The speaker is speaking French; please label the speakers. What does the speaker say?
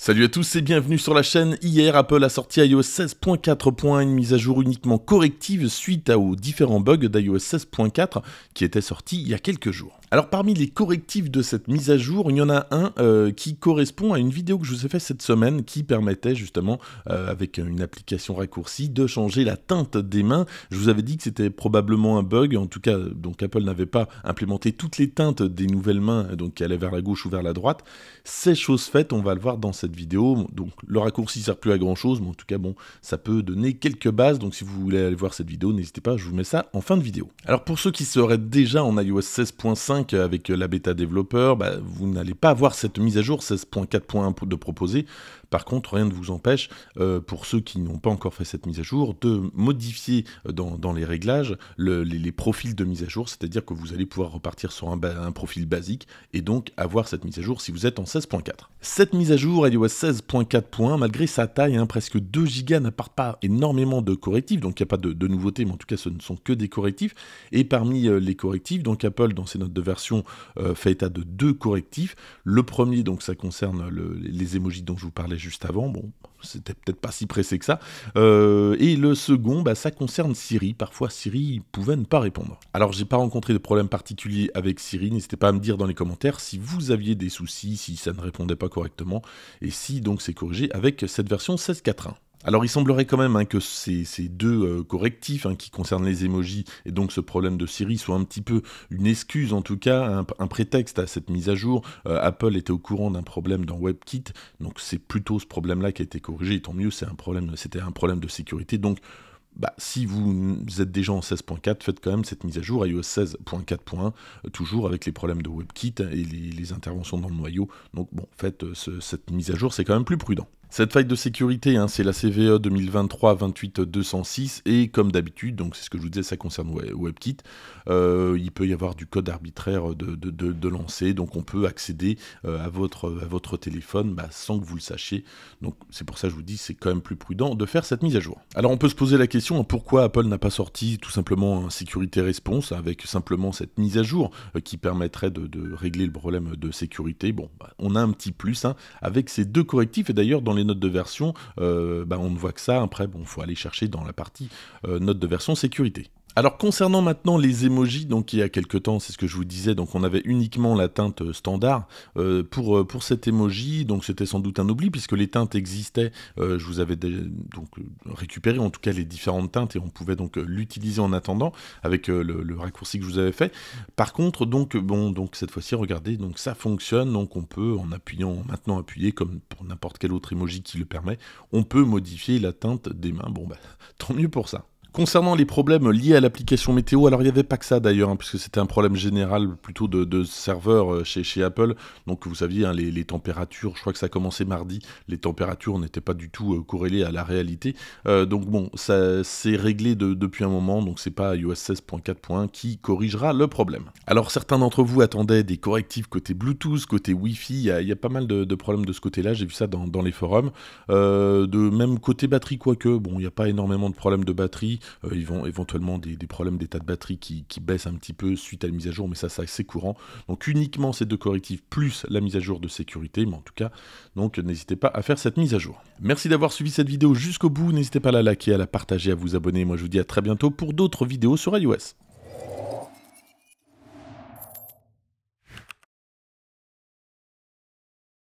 Speaker 1: Salut à tous et bienvenue sur la chaîne. Hier, Apple a sorti iOS 16.4.1, une mise à jour uniquement corrective suite aux différents bugs d'iOS 16.4 qui étaient sortis il y a quelques jours. Alors parmi les correctifs de cette mise à jour, il y en a un euh, qui correspond à une vidéo que je vous ai faite cette semaine qui permettait justement, euh, avec une application raccourcie, de changer la teinte des mains. Je vous avais dit que c'était probablement un bug, en tout cas, donc Apple n'avait pas implémenté toutes les teintes des nouvelles mains, donc qui allaient vers la gauche ou vers la droite. C'est chose faite, on va le voir dans cette vidéo. Donc le raccourci sert plus à grand chose, mais en tout cas, bon, ça peut donner quelques bases. Donc si vous voulez aller voir cette vidéo, n'hésitez pas, je vous mets ça en fin de vidéo. Alors pour ceux qui seraient déjà en iOS 16.5 avec la bêta développeur, bah, vous n'allez pas avoir cette mise à jour 16.4.1 de proposer. Par contre, rien ne vous empêche, euh, pour ceux qui n'ont pas encore fait cette mise à jour, de modifier euh, dans, les réglages les, profils de mise à jour, c'est-à-dire que vous allez pouvoir repartir sur un, un, profil basique et donc avoir cette mise à jour si vous êtes en 16.4. Cette mise à jour, iOS 16.4 points, malgré sa taille, hein, presque 2 gigas n'apporte pas énormément de correctifs, donc il n'y a pas de, nouveautés, mais en tout cas ce ne sont que des correctifs. Et parmi euh, les correctifs, donc Apple dans ses notes de version euh, fait état de deux correctifs. Le premier, donc ça concerne les emojis dont je vous parlais juste avant, bon, c'était peut-être pas si pressé que ça. Euh, et le second, bah, ça concerne Siri. Parfois, Siri pouvait ne pas répondre. Alors, j'ai pas rencontré de problème particulier avec Siri. N'hésitez pas à me dire dans les commentaires si vous aviez des soucis, si ça ne répondait pas correctement, et et si donc c'est corrigé avec cette version 16.4.1. Alors il semblerait quand même hein, que ces, deux euh, correctifs hein, qui concernent les émojis et donc ce problème de Siri soit un petit peu une excuse en tout cas, un, prétexte à cette mise à jour. Euh, Apple était au courant d'un problème dans WebKit, donc c'est plutôt ce problème-là qui a été corrigé, et tant mieux, c'est un problème, c'était un problème de sécurité, donc bah, si vous êtes déjà en 16.4, faites quand même cette mise à jour iOS 16.4.1, euh, toujours avec les problèmes de WebKit et les, interventions dans le noyau. Donc bon, faites euh, cette mise à jour, c'est quand même plus prudent. Cette faille de sécurité, hein, c'est la CVE 2023-28-206 et comme d'habitude, donc c'est ce que je vous disais, ça concerne WebKit, euh, il peut y avoir du code arbitraire de, de, lancer, donc on peut accéder euh, à, votre, votre téléphone bah, sans que vous le sachiez. Donc c'est pour ça que je vous dis, c'est quand même plus prudent de faire cette mise à jour. Alors on peut se poser la question, hein, pourquoi Apple n'a pas sorti tout simplement un sécurité response avec simplement cette mise à jour euh, qui permettrait de, régler le problème de sécurité Bon, bah, on a un petit plus hein, avec ces deux correctifs et d'ailleurs dans notes de version, euh, bah, on ne voit que ça. Après, bon, faut aller chercher dans la partie euh, note de version sécurité. Alors concernant maintenant les emojis, donc il y a quelques temps, c'est ce que je vous disais, donc on avait uniquement la teinte euh, standard euh, pour, euh, pour cet emoji, donc c'était sans doute un oubli puisque les teintes existaient, je vous avais donc récupéré en tout cas les différentes teintes et on pouvait donc l'utiliser en attendant avec le, raccourci que je vous avais fait. Par contre, donc bon, donc cette fois-ci, regardez, donc ça fonctionne, donc on peut en appuyant, maintenant appuyer comme pour n'importe quel autre emoji qui le permet, on peut modifier la teinte des mains. Bon bah tant mieux pour ça. Concernant les problèmes liés à l'application météo, alors il n'y avait pas que ça d'ailleurs, hein, puisque c'était un problème général plutôt de, serveur euh, chez, Apple. Donc vous saviez, hein, les, températures, je crois que ça a commencé mardi, les températures n'étaient pas du tout euh, corrélées à la réalité. Euh, donc bon, ça s'est réglé depuis un moment, donc c'est pas iOS 16.4.1 qui corrigera le problème. Alors certains d'entre vous attendaient des correctifs côté Bluetooth, côté Wi-Fi, il y, a pas mal de, problèmes de ce côté-là, j'ai vu ça dans, les forums. de même côté batterie, quoique, bon, il n'y a pas énormément de problèmes de batterie. Euh, ils vont éventuellement des, problèmes d'état de batterie qui, baissent un petit peu suite à la mise à jour, mais ça, c'est assez courant. Donc uniquement ces deux correctifs plus la mise à jour de sécurité, mais en tout cas, donc n'hésitez pas à faire cette mise à jour. Merci d'avoir suivi cette vidéo jusqu'au bout, n'hésitez pas à la liker, à la partager, à vous abonner. Moi je vous dis à très bientôt pour d'autres vidéos sur iOS.